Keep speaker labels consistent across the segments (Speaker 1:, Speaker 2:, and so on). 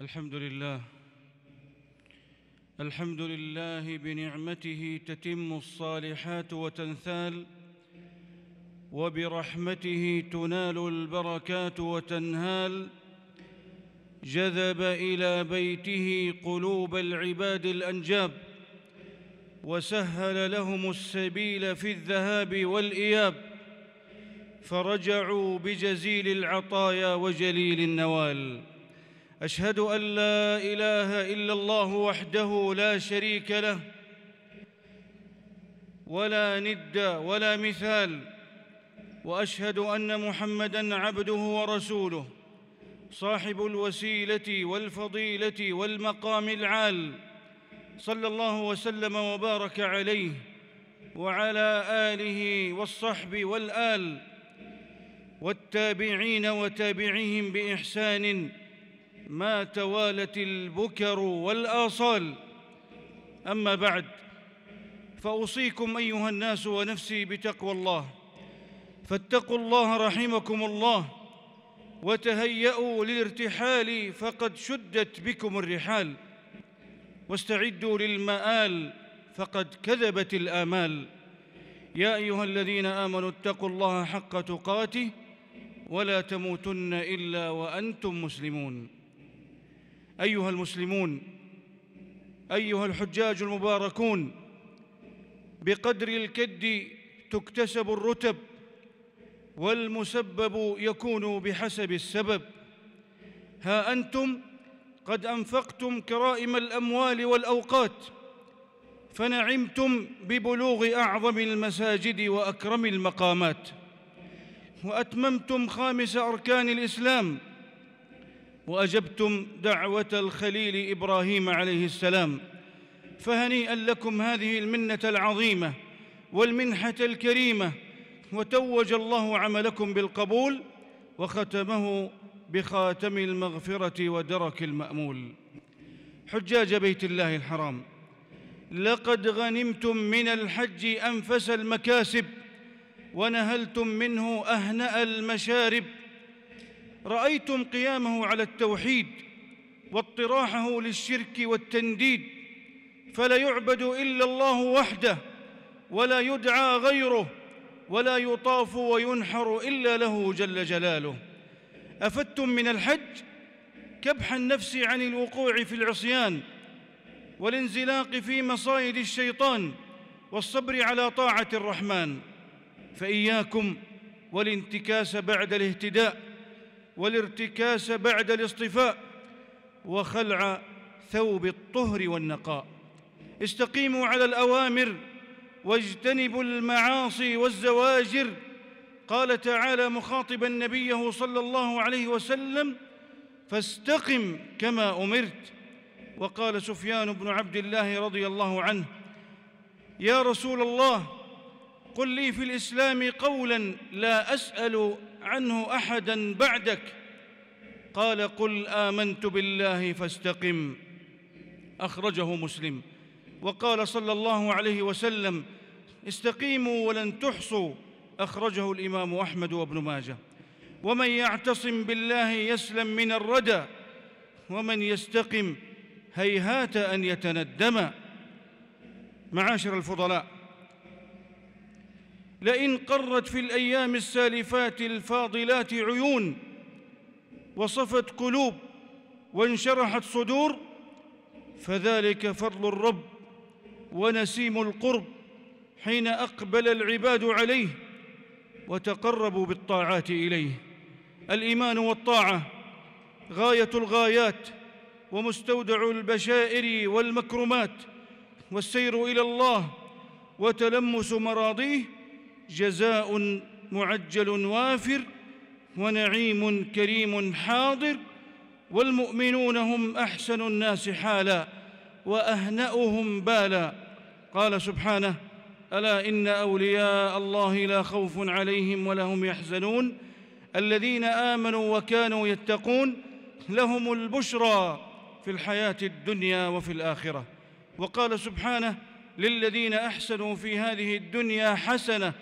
Speaker 1: الحمد لله الحمد لله بنعمته تتم الصالحات وتنثال وبرحمته تنال البركات وتنهال جذب الى بيته قلوب العباد الانجاب وسهل لهم السبيل في الذهاب والاياب فرجعوا بجزيل العطايا وجليل النوال اشهد ان لا اله الا الله وحده لا شريك له ولا ند ولا مثال واشهد ان محمدا عبده ورسوله صاحب الوسيله والفضيله والمقام العال صلى الله وسلم وبارك عليه وعلى اله والصحب والال والتابعين وتابعيهم باحسان ما توالت البكر والآصال أما بعد فأوصيكم أيها الناس ونفسي بتقوى الله فاتقوا الله رحمكم الله وتهيأوا للارتحال فقد شدت بكم الرحال واستعدوا للمآل فقد كذبت الآمال يا أيها الذين آمنوا اتقوا الله حق تقاته ولا تموتن إلا وأنتم مسلمون ايها المسلمون ايها الحجاج المباركون بقدر الكد تكتسب الرتب والمسبب يكون بحسب السبب ها انتم قد انفقتم كرائم الاموال والاوقات فنعمتم ببلوغ اعظم المساجد واكرم المقامات واتممتم خامس اركان الاسلام واجبتم دعوه الخليل ابراهيم عليه السلام فهنيئا لكم هذه المنه العظيمه والمنحه الكريمه وتوج الله عملكم بالقبول وختمه بخاتم المغفره ودرك المامول حجاج بيت الله الحرام لقد غنمتم من الحج انفس المكاسب ونهلتم منه اهنا المشارب رايتم قيامه على التوحيد واطراحه للشرك والتنديد فلا يعبد الا الله وحده ولا يدعى غيره ولا يطاف وينحر الا له جل جلاله افدتم من الحج كبح النفس عن الوقوع في العصيان والانزلاق في مصائد الشيطان والصبر على طاعه الرحمن فاياكم والانتكاس بعد الاهتداء والارتكاس بعد الاصطفاء وخلع ثوب الطهر والنقاء استقيموا على الاوامر واجتنبوا المعاصي والزواجر قال تعالى مخاطبا نبيه صلى الله عليه وسلم فاستقم كما امرت وقال سفيان بن عبد الله رضي الله عنه يا رسول الله قل لي في الاسلام قولا لا اسال عنه احدا بعدك قال قل امنت بالله فاستقم اخرجه مسلم وقال صلى الله عليه وسلم استقيموا ولن تحصوا اخرجه الامام احمد وابن ماجه ومن يعتصم بالله يسلم من الردى ومن يستقم هيهات ان يتندم معاشر الفضلاء لئن قرت في الايام السالفات الفاضلات عيون وصفت قلوب وانشرحت صدور فذلك فضل الرب ونسيم القرب حين اقبل العباد عليه وتقربوا بالطاعات اليه الايمان والطاعه غايه الغايات ومستودع البشائر والمكرمات والسير الى الله وتلمس مراضيه جزاء معجل وافر ونعيم كريم حاضر والمؤمنون هم احسن الناس حالا واهناهم بالا قال سبحانه الا ان اولياء الله لا خوف عليهم ولا هم يحزنون الذين امنوا وكانوا يتقون لهم البشرى في الحياه الدنيا وفي الاخره وقال سبحانه للذين احسنوا في هذه الدنيا حسنه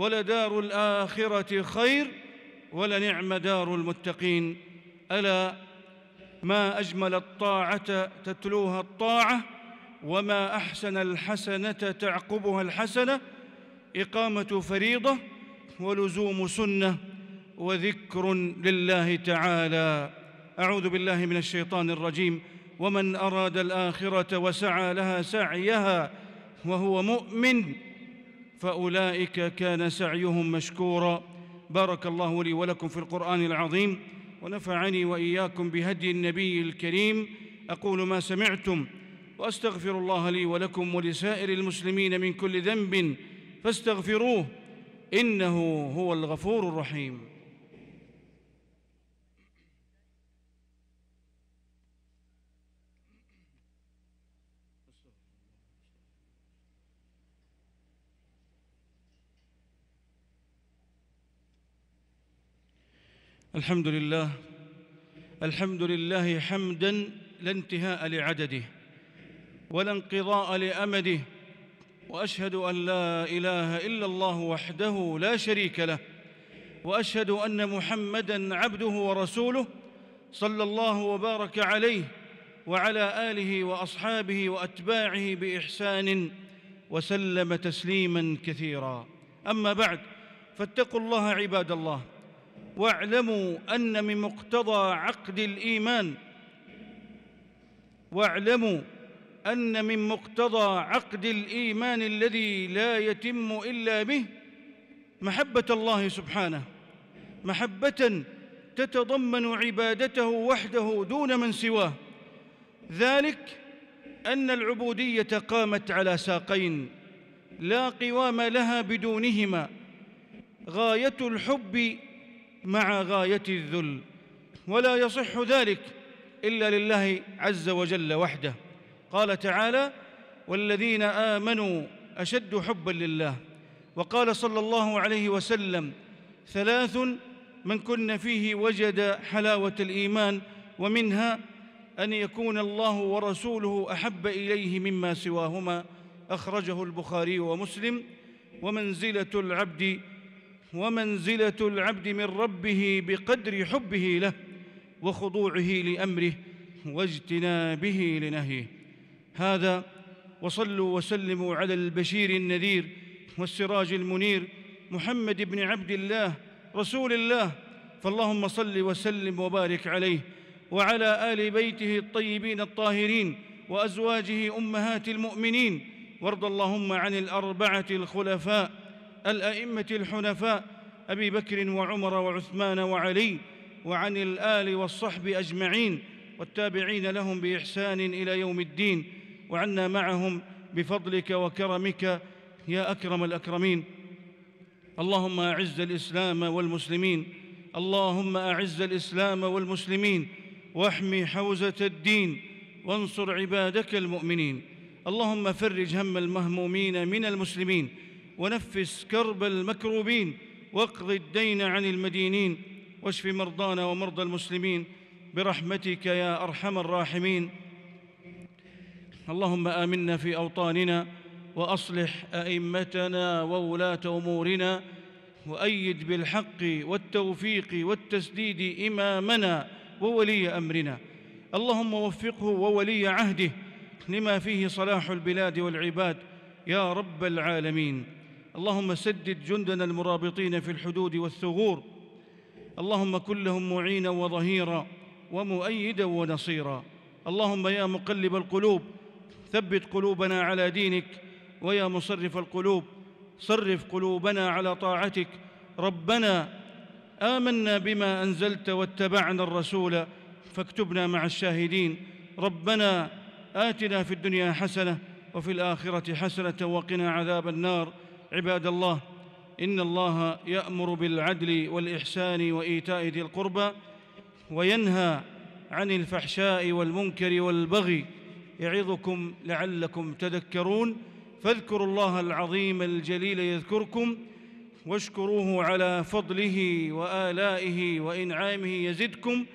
Speaker 1: ولدار الآخرة خير ولنعم دار المتقين ألا ما أجمل الطاعة تتلوها الطاعة وما أحسن الحسنة تعقبها الحسنة إقامة فريضة ولزوم سنة وذكر لله تعالى أعوذ بالله من الشيطان الرجيم ومن أراد الآخرة وسعى لها سعيها وهو مؤمن فاولئك كان سعيهم مشكورا بارك الله لي ولكم في القران العظيم ونفعني واياكم بهدي النبي الكريم اقول ما سمعتم واستغفر الله لي ولكم ولسائر المسلمين من كل ذنب فاستغفروه انه هو الغفور الرحيم الحمد لله الحمد لله حمدا لا انتهاء لعدده ولا انقضاء لامده واشهد ان لا اله الا الله وحده لا شريك له واشهد ان محمدا عبده ورسوله صلى الله وبارك عليه وعلى اله واصحابه واتباعه باحسان وسلم تسليما كثيرا اما بعد فاتقوا الله عباد الله واعلموا ان من مقتضى عقد الايمان واعلموا ان من مقتضى عقد الايمان الذي لا يتم الا به محبه الله سبحانه محبه تتضمن عبادته وحده دون من سواه ذلك ان العبوديه قامت على ساقين لا قوام لها بدونهما غايه الحب مع غاية الذل ولا يصح ذلك إلا لله عز وجل وحده قال تعالى والذين آمنوا أشد حبا لله وقال صلى الله عليه وسلم ثلاث من كن فيه وجد حلاوة الإيمان ومنها أن يكون الله ورسوله أحب إليه مما سواهما أخرجه البخاري ومسلم ومنزلة العبد ومنزله العبد من ربه بقدر حبه له وخضوعه لامره واجتنابه لنهيه هذا وصلوا وسلموا على البشير النذير والسراج المنير محمد بن عبد الله رسول الله فاللهم صل وسلم وبارك عليه وعلى ال بيته الطيبين الطاهرين وازواجه امهات المؤمنين وارض اللهم عن الاربعه الخلفاء الائمه الحنفاء ابي بكر وعمر وعثمان وعلي وعن الال والصحب اجمعين والتابعين لهم باحسان الى يوم الدين وعنا معهم بفضلك وكرمك يا اكرم الاكرمين اللهم اعز الاسلام والمسلمين اللهم اعز الاسلام والمسلمين واحمِ حوزه الدين وانصر عبادك المؤمنين اللهم فرج هم المهمومين من المسلمين ونفس كرب المكروبين واقض الدين عن المدينين واشف مرضانا ومرضى المسلمين برحمتك يا ارحم الراحمين اللهم امنا في اوطاننا واصلح ائمتنا وولاه امورنا وايد بالحق والتوفيق والتسديد امامنا وولي امرنا اللهم وفقه وولي عهده لما فيه صلاح البلاد والعباد يا رب العالمين اللهم سدد جندنا المرابطين في الحدود والثغور اللهم كن لهم معينا وظهيرا ومؤيدا ونصيرا اللهم يا مقلب القلوب ثبت قلوبنا على دينك ويا مصرف القلوب صرف قلوبنا على طاعتك ربنا امنا بما انزلت واتبعنا الرسول فاكتبنا مع الشاهدين ربنا اتنا في الدنيا حسنه وفي الاخره حسنه وقنا عذاب النار عباد الله ان الله يامر بالعدل والاحسان وايتاء ذي القربى وينهى عن الفحشاء والمنكر والبغي يعظكم لعلكم تذكرون فاذكروا الله العظيم الجليل يذكركم واشكروه على فضله والائه وانعامه يزدكم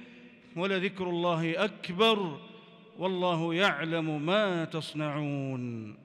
Speaker 1: ولذكر الله اكبر والله يعلم ما تصنعون